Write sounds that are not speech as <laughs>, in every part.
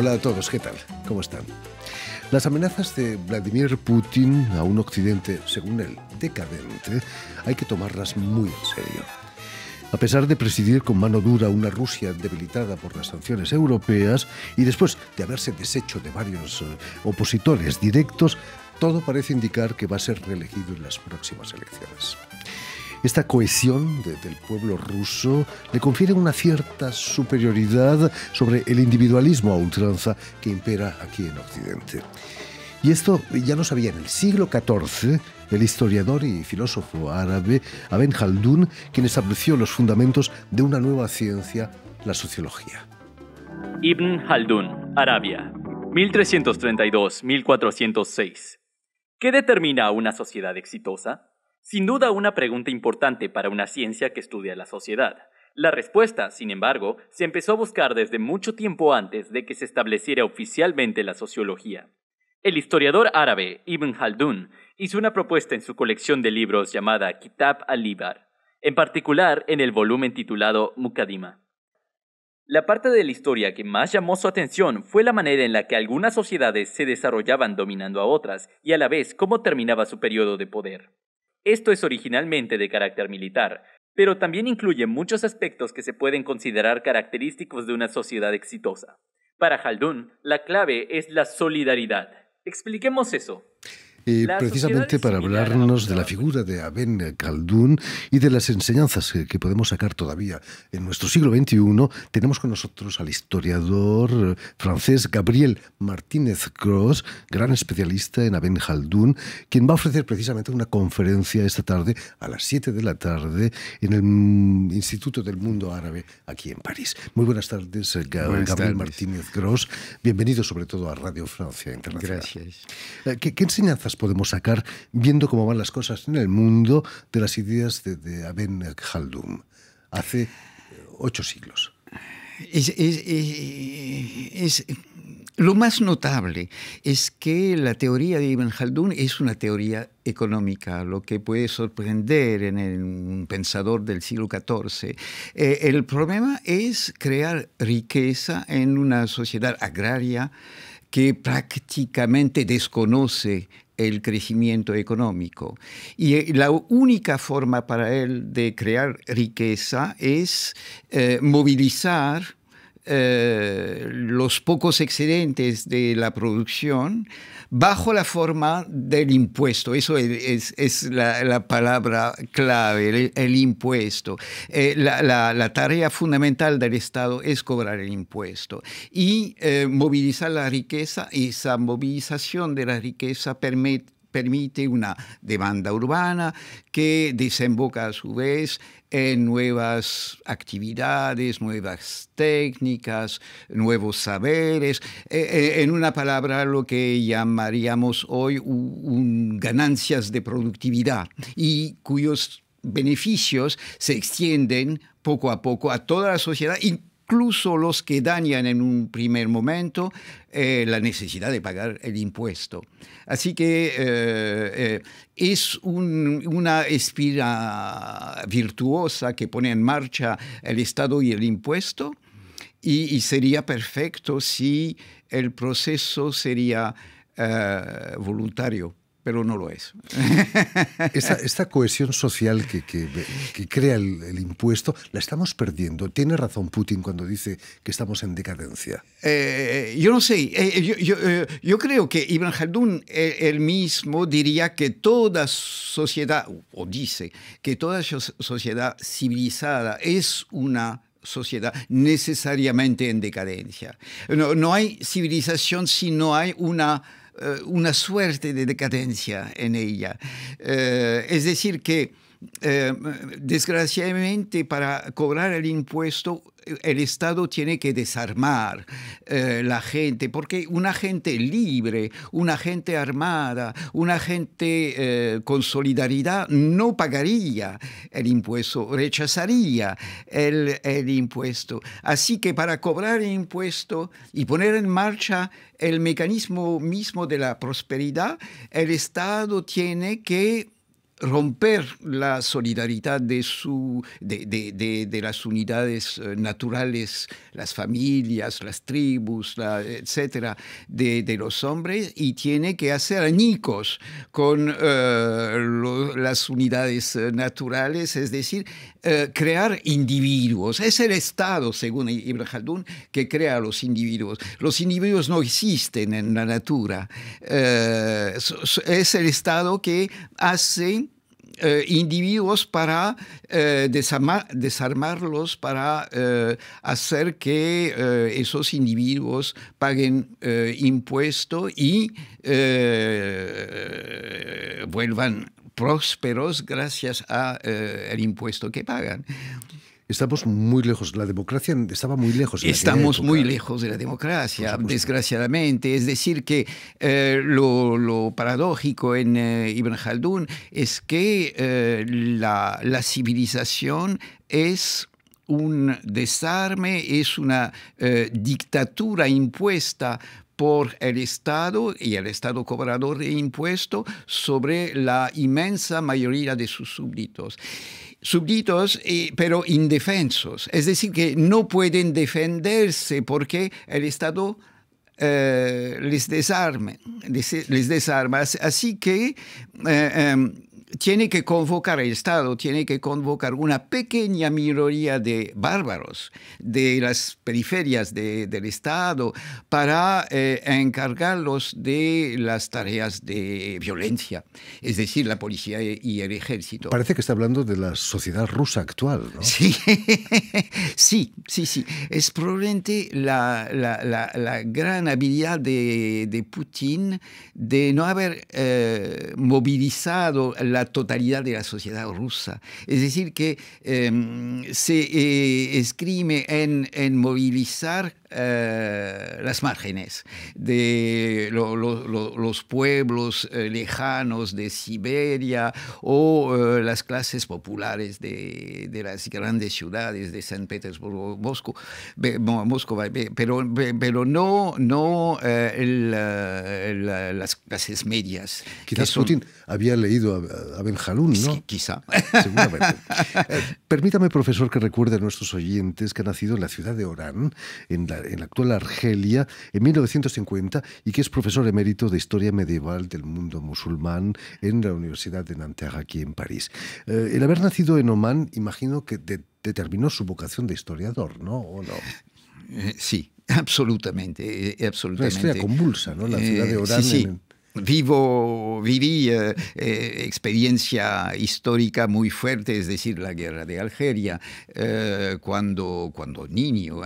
Hola a todos, ¿qué tal? ¿Cómo están? Las amenazas de Vladimir Putin a un Occidente, según él, decadente, hay que tomarlas muy en serio. A pesar de presidir con mano dura una Rusia debilitada por las sanciones europeas y después de haberse deshecho de varios eh, opositores directos, todo parece indicar que va a ser reelegido en las próximas elecciones. Esta cohesión del pueblo ruso le confiere una cierta superioridad sobre el individualismo a ultranza que impera aquí en Occidente. Y esto ya lo sabía en el siglo XIV el historiador y filósofo árabe Aben Khaldun, quien estableció los fundamentos de una nueva ciencia, la sociología. Ibn Khaldun, Arabia, 1332-1406. ¿Qué determina una sociedad exitosa? Sin duda una pregunta importante para una ciencia que estudia la sociedad. La respuesta, sin embargo, se empezó a buscar desde mucho tiempo antes de que se estableciera oficialmente la sociología. El historiador árabe Ibn Khaldun hizo una propuesta en su colección de libros llamada Kitab al-Ibar, en particular en el volumen titulado Mukaddima. La parte de la historia que más llamó su atención fue la manera en la que algunas sociedades se desarrollaban dominando a otras y a la vez cómo terminaba su periodo de poder. Esto es originalmente de carácter militar, pero también incluye muchos aspectos que se pueden considerar característicos de una sociedad exitosa. Para Haldun, la clave es la solidaridad. Expliquemos eso. Y precisamente para hablarnos de la figura de Aben Khaldun y de las enseñanzas que, podemos sacar todavía en nuestro siglo XXI, tenemos con nosotros al historiador francés Gabriel Martínez Cross, gran especialista en Aben Khaldun, quien va a ofrecer precisamente una conferencia esta tarde a las 7 de la tarde en el Instituto del Mundo Árabe aquí en París. Muy buenas tardes, eh, Gabriel Martínez Cross. Bienvenido sobre todo a Radio Francia Internacional. Gracias. Eh, ¿Qué, qué enseñanzas podemos sacar viendo cómo van las cosas en el mundo de las ideas de, Ibn Khaldun hace eh, ocho siglos. lo más notable es que la teoría de Ibn Khaldun es una teoría económica, lo que puede sorprender en un pensador del siglo XIV. Eh, el problema es crear riqueza en una sociedad agraria que prácticamente desconoce el crecimiento económico. Y eh, la única forma para él de crear riqueza es eh, movilizar eh, los pocos excedentes de la producción bajo la forma del impuesto. Eso es, es la, palabra clave, el, impuesto. Eh, la, la, tarea fundamental del Estado es cobrar el impuesto y eh, movilizar la riqueza. Esa movilización de la riqueza permite permite una demanda urbana que desemboca a su vez en nuevas actividades, nuevas técnicas, nuevos saberes, eh, eh, en una palabra lo que llamaríamos hoy ganancias de productividad y cuyos beneficios se extienden poco a poco a toda la sociedad, incluso los que dañan en un primer momento eh, la necesidad de pagar el impuesto. Así que eh, eh, es una espira virtuosa que pone en marcha el Estado y el impuesto y sería perfecto si el proceso sería voluntario pero no lo es. <laughs> Esta, cohesión social que, crea el, impuesto la estamos perdiendo. Tiene razón Putin cuando dice que estamos en decadencia. Eh, yo no sé, eh, eh, yo, creo que Ibn Khaldun él mismo diría que toda sociedad, o dice, que toda sociedad civilizada es una sociedad necesariamente en decadencia. no hay civilización si no hay una eh, una suerte de decadencia en ella. Eh, es decir, que eh, desgraciadamente para cobrar el impuesto el Estado tiene que desarmar eh, la gente, porque una gente libre, una gente armada, una gente eh, con solidaridad no pagaría el impuesto, rechazaría el, el impuesto. Así que para cobrar el impuesto y poner en marcha el mecanismo mismo de la prosperidad, el Estado tiene que romper la solidaridad de, de, las unidades eh, naturales, las familias, las tribus, la, etcétera, de, los hombres y tiene que hacer añicos con eh, las unidades eh, naturales, es decir, crear individuos. Es el Estado, según Ibn Khaldun, que crea a los individuos. Los individuos no existen en la natura. es el Estado que hace eh, individuos para eh, desarmarlos, para eh, hacer que esos individuos paguen impuesto y vuelvan prósperos gracias al impuesto que pagan. Estamos muy lejos, la democracia estaba muy lejos. Estamos muy lejos de la democracia, desgraciadamente. Es decir, que eh, lo, paradójico en eh, Ibn Khaldun es que eh, la, civilización es un desarme, es una dictadura impuesta por el Estado y el Estado cobrador de impuestos sobre la inmensa mayoría de sus súbditos. Subditos, eh, pero indefensos. Es decir, que no pueden defenderse porque el Estado eh, les, desarme, les, desarma. Así que eh, em, tiene que convocar el Estado, tiene que convocar una pequeña minoría de bárbaros de las periferias del Estado para eh, encargarlos de las tareas de violencia, es decir, la policía y el ejército. Parece que está hablando de la sociedad rusa actual, ¿no? Sí, <laughs> sí, sí, Es probablemente la, gran habilidad de, Putin de no haber eh, movilizado la totalidad de la sociedad rusa. Es decir, que em, se eh, escribe en, en movilizar eh, las márgenes, de los pueblos eh, lejanos de Siberia o eh, las clases populares de, las grandes ciudades de San Petersburgo, Moscú, Moscú pero, pero no, no las clases medias. Quizás Putin había leído a, Benjalún, ¿no? quizá. <laughs> Seguramente. permítame, profesor, que recuerde a nuestros oyentes que ha nacido en la ciudad de Orán, en la en la actual Argelia en 1950 y que es profesor emérito de Historia Medieval del Mundo Musulmán en la Universidad de Nanterre, aquí en París. Eh, el haber nacido en Oman, imagino que determinó su vocación de historiador, ¿no? ¿O no? Eh, sí, <laughs> absolutamente, eh, absolutamente. historia convulsa, ¿no? La ciudad de Orán. Vivo, viví eh, eh, experiencia histórica muy fuerte, es decir, la guerra de Algeria, eh, cuando, cuando niño,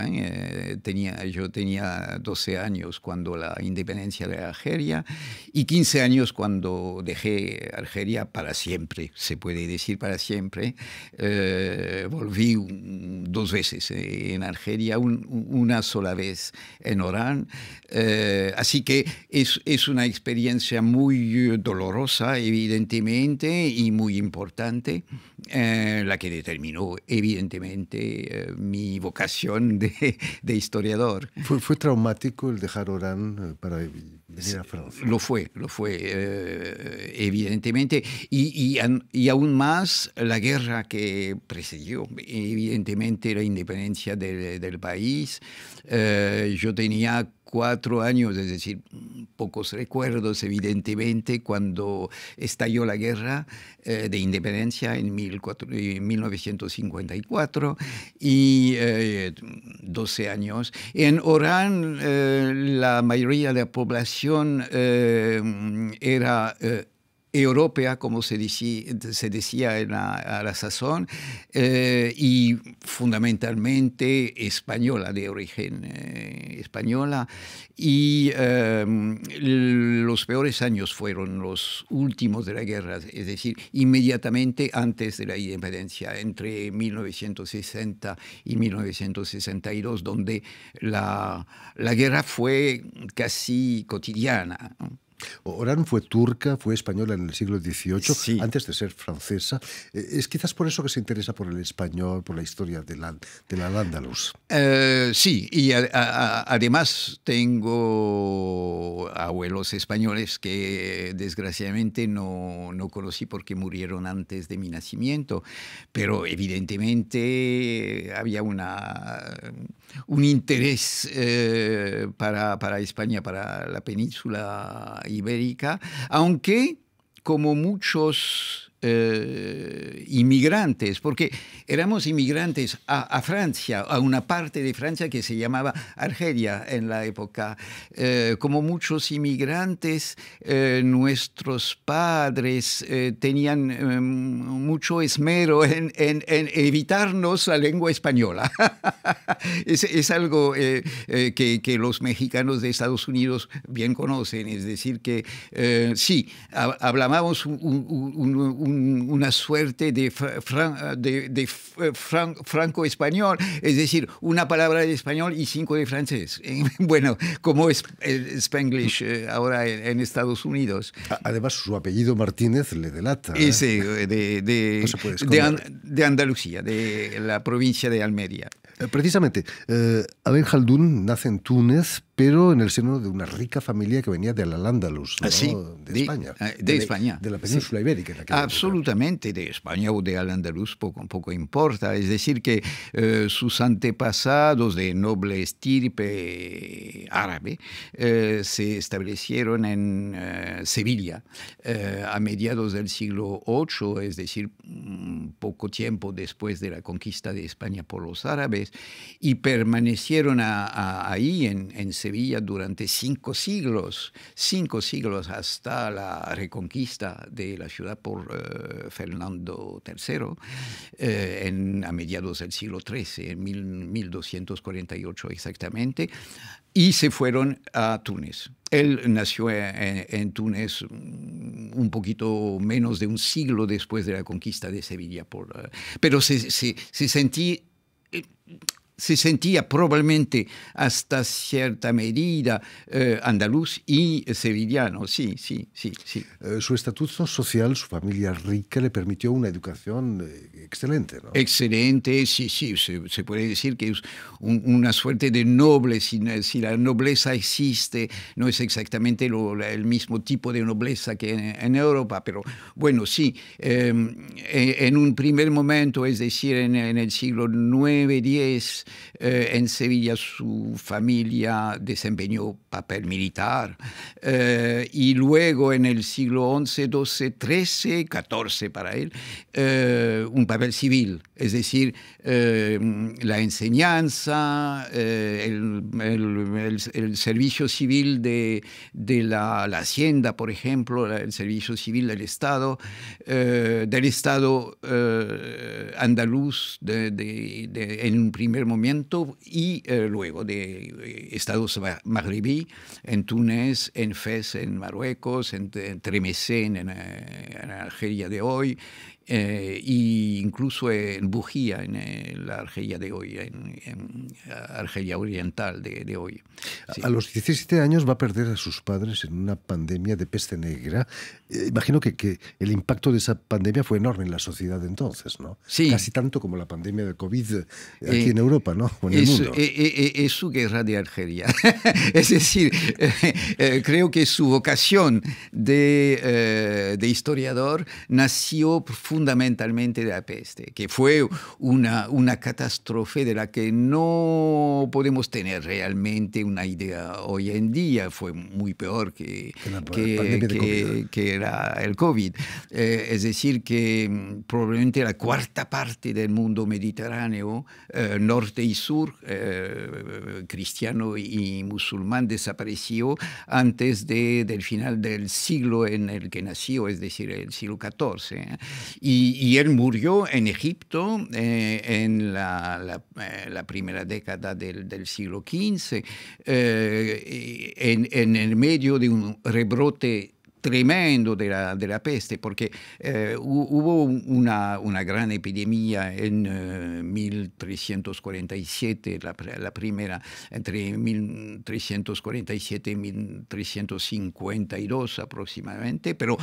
tenía, yo tenía 12 años cuando la independencia de Algeria y 15 años cuando dejé Algeria para siempre, se puede decir para siempre. volví dos veces en Algeria, una sola vez en Orán, así que es una experiencia muy eh, dolorosa, evidentemente, y muy importante, eh, la que determinó, evidentemente, eh, mi vocación de, de historiador. ¿Fue, ¿Fue, traumático el dejar Orán para lo fue, lo fue, eh, evidentemente. Y, y, aún más la guerra que precedió, evidentemente la independencia del, país. Eh, yo tenía cuatro años, es decir, pocos recuerdos, evidentemente, cuando estalló la guerra eh, de independencia en, 1954 y 12 años. En Orán, la mayoría de la población Action eh, era eh, europea, como se, decía en la, a la sazón, eh, y fundamentalmente española, de origen eh, española. Y em, los peores años fueron los últimos de la guerra, es decir, inmediatamente antes de la independencia, entre 1960 y 1962, donde la, la guerra fue casi cotidiana. Orán fue turca, fue española en el siglo XVIII, antes de ser francesa. Eh, es quizás por eso que se interesa por el español, por la historia de la, de la Andalus. Eh, sí, y además tengo abuelos españoles que desgraciadamente no, conocí porque murieron antes de mi nacimiento, pero evidentemente había una, un interés eh, para, para España, para la península ibérica, aunque como muchos eh, inmigrantes, porque éramos inmigrantes a, Francia, a una parte de Francia que se llamaba Argelia en la época. Eh, como muchos inmigrantes, eh, nuestros padres tenían em, mucho esmero en, evitarnos la lengua española. <laughs> es, algo que, los mexicanos de Estados Unidos bien conocen, es decir, que sí, hablábamos un una suerte de, de, eh, franco-español, es decir, una palabra de español y cinco de francés. <laughs> Eh, bueno, como es el Spanglish eh, ahora en Estados Unidos. Además, su apellido Martínez le delata. Ese, de, de, de, Andalucía, de la provincia de Almería. Precisamente, Abel nace en Túnez, pero en el seno de una rica familia que venía ah, de Al-Ándalus, de, España. Ah, de, de, España. De la península ibérica. Absolutamente, de España o de Al-Ándalus poco, poco importa. Es decir, que eh, sus antepasados de noble estirpe árabe eh, se establecieron en eh, Sevilla a mediados del siglo VIII, es decir, mm, poco tiempo después de la conquista de España por los árabes, y permanecieron ahí en, en Sevilla Sevilla durante cinco siglos, cinco siglos hasta la reconquista de la ciudad por eh, Fernando III eh, en, a mediados del siglo XIII, en 1248 exactamente, y se fueron a Túnez. Él nació en, Túnez mm, un poquito menos de un siglo después de la conquista de Sevilla, por, eh, pero se, se, se sentí se sentía probablemente hasta cierta medida eh, andaluz y eh, sevillano, sí, sí, sí. sí. Eh, su estatuto social, su familia rica, le permitió una educación excelente, ¿no? Excelente, sí, sí, se, puede decir que es una suerte de noble, si, la nobleza existe, no es exactamente el mismo tipo de nobleza que en, Europa, pero bueno, sí, em, e, en, un primer momento, es decir, en, en el siglo IX, X, eh, en Sevilla su familia desempeñó papel militar eh, y luego en el siglo XI, XII, XIII, XIV para él, eh, un papel civil, es decir, la enseñanza, el, servicio civil de, la, hacienda, por ejemplo, el servicio civil del Estado, del Estado andaluz en un primer momento momento y eh, luego de eh, estados magrebí, en Túnez, en Fez, en Marruecos, en, en Tremesén, en, en eh, Argelia de hoy e incluso en Bujía, en eh, la Argelia de hoy, en, eh, Argelia Oriental de, de hoy. A los 17 años va a perder a sus padres en una pandemia de peste negra. imagino que, que, el impacto de esa pandemia fue enorme en la sociedad de entonces, ¿no? Sí. Casi tanto como la pandemia de COVID aquí en Europa, ¿no? En el es, mundo. es, su guerra de Argelia. <laughs> es decir, creo que su vocación de, de historiador nació profundamente fundamentalmente de la peste, que fue una, una catástrofe de la que no podemos tener realmente una idea hoy en día. Fue muy peor que, que, era el COVID. Eh, es decir, que mm, probablemente la cuarta parte del mundo mediterráneo, eh, norte y sur, eh, cristiano y musulmán, desapareció antes del final del siglo en el que nació, es decir, el siglo XIV. Y, él murió en Egipto eh, en eh, la, primera década del, siglo XV, eh, en, el medio de un rebrote tremendo de la, peste, porque hubo una, gran epidemia en 1347, la, la, primera, entre 1347 y 1352 aproximadamente, pero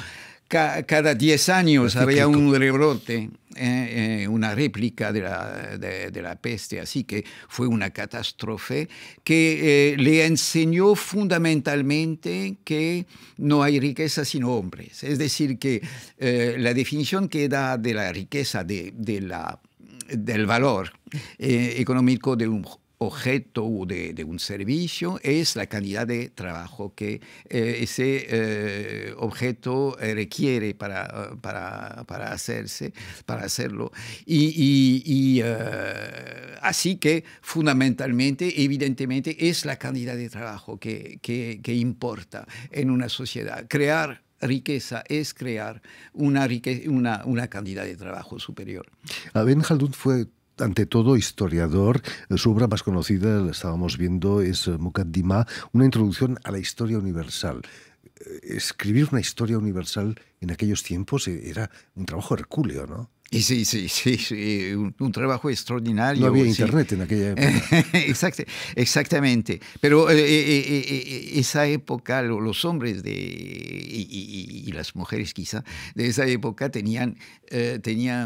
cada 10 años había un rebrote, eh, eh, una réplica de la, de, la, peste, así que fue una catástrofe que eh, le enseñó fundamentalmente que no hay riqueza sin hombres. Es decir, que la definición que da de la riqueza, de, del valor económico de un, objeto de, de, un servicio es la calidad de trabajo que eh, ese eh, objeto requiere para, para, para, hacerse, para hacerlo. Y, eh, así que fundamentalmente, evidentemente, es la cantidad de trabajo que, que, importa en una sociedad. Crear riqueza es crear una, riqueza, una, una cantidad de trabajo superior. a fue ante todo historiador. Su obra más conocida, la estábamos viendo, es eh, Dima, una introducción a la historia universal. Eh, escribir una historia universal en aquellos tiempos eh, era un trabajo hercúleo, ¿no? sí, sí, <laughs> sí, un, trabajo extraordinario. No había internet en aquella época. <laughs> exactamente. Pero eh, eh, eh, esa época, los hombres de, y, las mujeres quizá, de esa época tenían,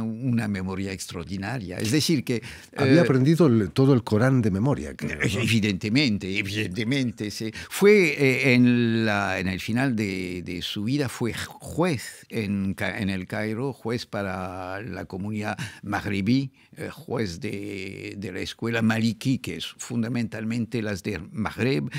una memoria extraordinaria. Es decir, que... Había aprendido todo el Corán de memoria. Evidentemente, evidentemente. Sí. Fue en, la, en el final de, su vida, fue juez en, en el Cairo, juez para la comunidad magrebí, eh, juez de, la escuela maliki, que es fundamentalmente las de Magreb,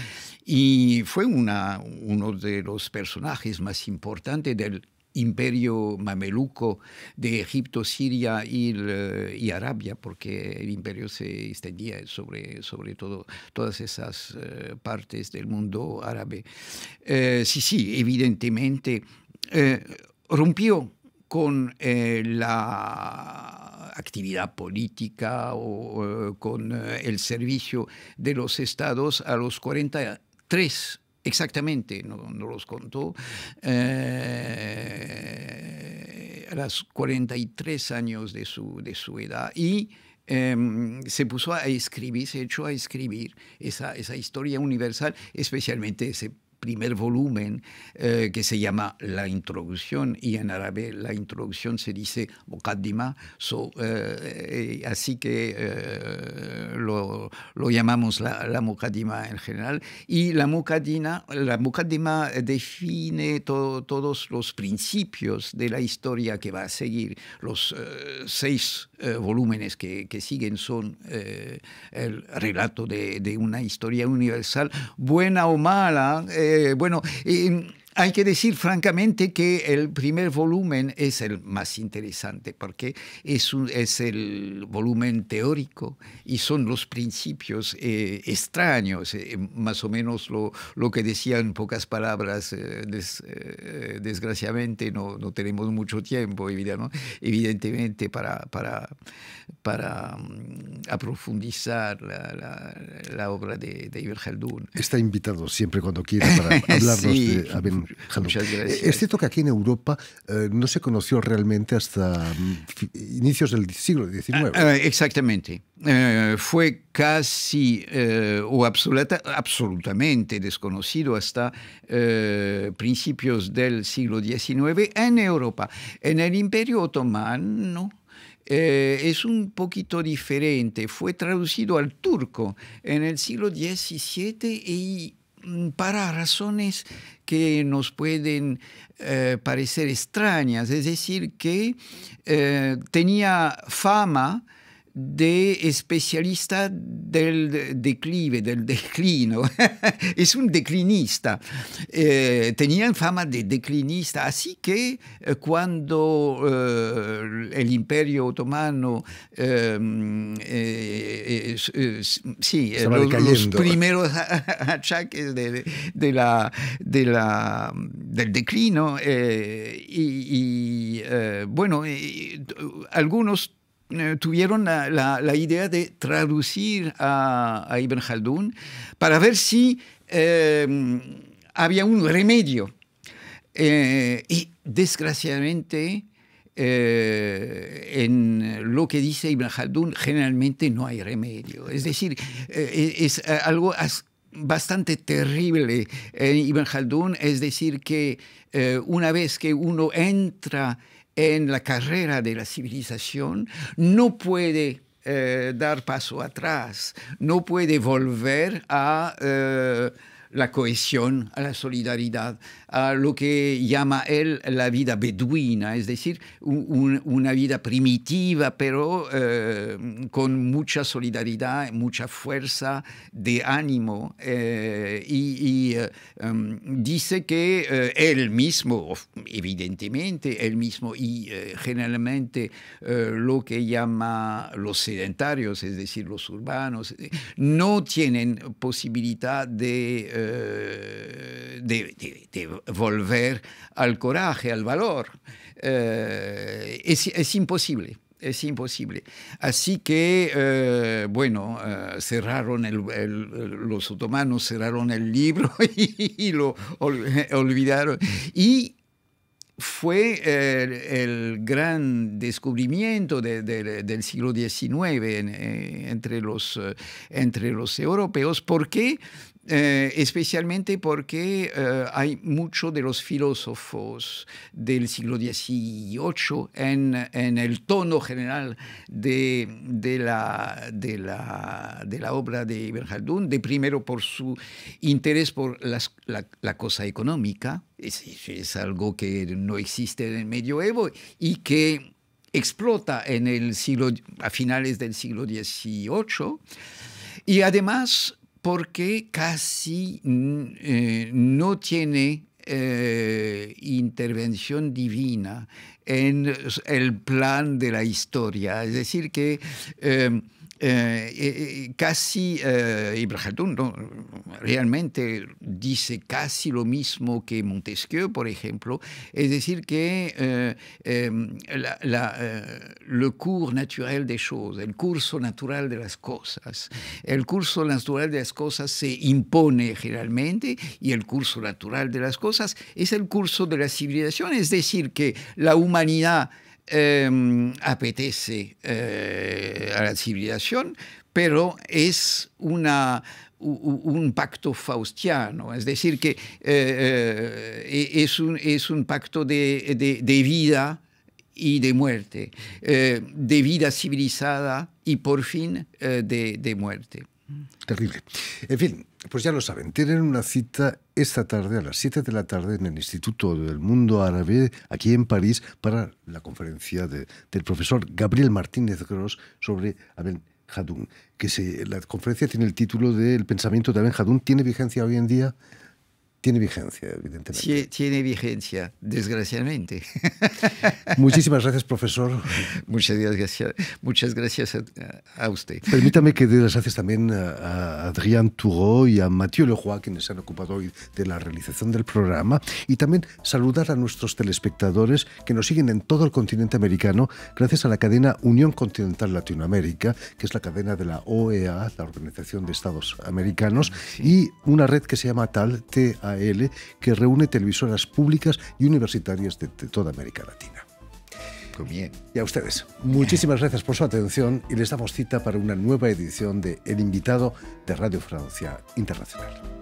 y fue uno de los personajes más importantes del imperio mameluco de Egipto, Siria y, eh, Arabia, porque el imperio se extendía sobre, sobre todo todas esas eh, partes del mundo árabe. sí, sí, evidentemente rompió con eh, la actividad política o eh, con eh, el servicio de los estados a los 43 exactamente, no, los contó, a los 43 años de su, de su edad y em, se puso a escribir, se echó a escribir esa, esa historia universal, especialmente ese primer volumen eh, que se llama La Introducción y en árabe la introducción se dice Muqaddima, eh, eh, así que lo, llamamos la, la en general. Y la Muqaddima, la Muqaddima define todos los principios de la historia que va a seguir. Los seis volúmenes que, siguen son el relato de, una historia universal, buena o mala, eh, bueno, y... Hay que decir francamente que el primer volumen es el más interesante porque es, es el volumen teórico y son los principios eh, extraños, eh, más o menos lo, que decía en pocas palabras, eh, desgraciadamente no, tenemos mucho tiempo, evidentemente, para, para, mm, aprofundizar la, obra de, de Está invitado siempre cuando quiera para <laughs> hablarnos de... Eh, es cierto que aquí en Europa eh, no se conoció realmente hasta mm, inicios del siglo XIX. Ah, ah, exactamente. Eh, fue casi o absolutamente desconocido hasta principios del siglo XIX en Europa. En el Imperio Otomano es un poquito diferente. Fue traducido al turco en el siglo XVII y Mm, para razones que nos pueden eh, parecer extrañas, es decir, que eh, tenía fama de especialista del declive, del declino. <laughs> es un declinista. Eh, tenían fama de declinista, así que eh, cuando eh, el imperio otomano, em, sí, los, los, primeros <laughs> achaques de, la, del declino, y bueno, algunos eh, tuvieron la, idea de traducir a, Ibn Khaldun para ver si em, había un remedio. Eh, y desgraciadamente, eh, en lo que dice Ibn Khaldun, generalmente no hay remedio. Es decir, e, es algo bastante terrible en Ibn Khaldun, es decir, que una vez que uno entra en la carrera de la civilización no puede eh, dar paso atrás, no puede volver a... Eh, la cohesión, a la solidaridad, a lo que llama él la vida beduina, es decir, una vida primitiva, pero eh, con mucha solidaridad, mucha fuerza de ánimo. Eh, y, eh, em, dice que él mismo, evidentemente, él mismo y generalmente lo que llama los sedentarios, es decir, los urbanos, no tienen posibilidad de eh, de, volver al coraje, al valor. Eh, es, imposible. Es imposible. Así que, eh, bueno, cerraron los otomanos, cerraron el libro <laughs> y, lo olvidaron. Y fue el, gran descubrimiento del siglo XIX entre, los, entre los europeos, eh, especialmente porque eh, hay muchos de los filósofos del siglo XVIII en, en el tono general de, la, de, de la obra de Ibn de primero por su interés por la, cosa económica, es, algo que no existe en el medioevo y que explota en el a finales del siglo XVIII, y además porque casi eh, no tiene eh, intervención divina en el plan de la historia. Es decir, que em, eh, eh, eh, casi y eh, ¿no? realmente dice casi lo mismo que Montesquieu, por ejemplo, es decir, que em, la, la, le cours naturel des el curso natural de las cosas, el curso natural de las cosas se impone generalmente y el curso natural de las cosas es el curso de la civilización, es decir, que la humanidad Em, apetece eh, a la civilización, pero es un pacto faustiano, es decir, que eh, eh, e, es, un, pacto de, vida y de muerte, de vida civilizada y por fin de muerte. Terrible. En fin, pues ya lo saben, tienen una cita esta tarde a las 7 de la tarde en el Instituto del Mundo Árabe, aquí en París, para la conferencia del profesor Gabriel Martínez Gross sobre Abel Hadún. Que la conferencia tiene el título de El pensamiento de Abel Hadún. tiene vigencia hoy en día. Tiene vigencia, evidentemente. Tiene vigencia, desgraciadamente. <laughs> Muchísimas gracias, profesor. Muchas gracias, muchas gracias a, usted. Permítame que dé las gracias también a, Adrián Tugó y a Mathieu Leroy, quienes se han ocupado hoy de la realización del programa, y también saludar a nuestros telespectadores que nos siguen en todo el continente americano gracias a la cadena Unión Continental Latinoamérica, que es la cadena de la OEA, la Organización de Estados Americanos, y una red que se llama TAL, T que reúne televisoras públicas y universitarias de, toda América Latina. Bien. Y a ustedes, muchísimas gracias por su atención y les damos cita para una nueva edición de El Invitado de Radio Francia Internacional.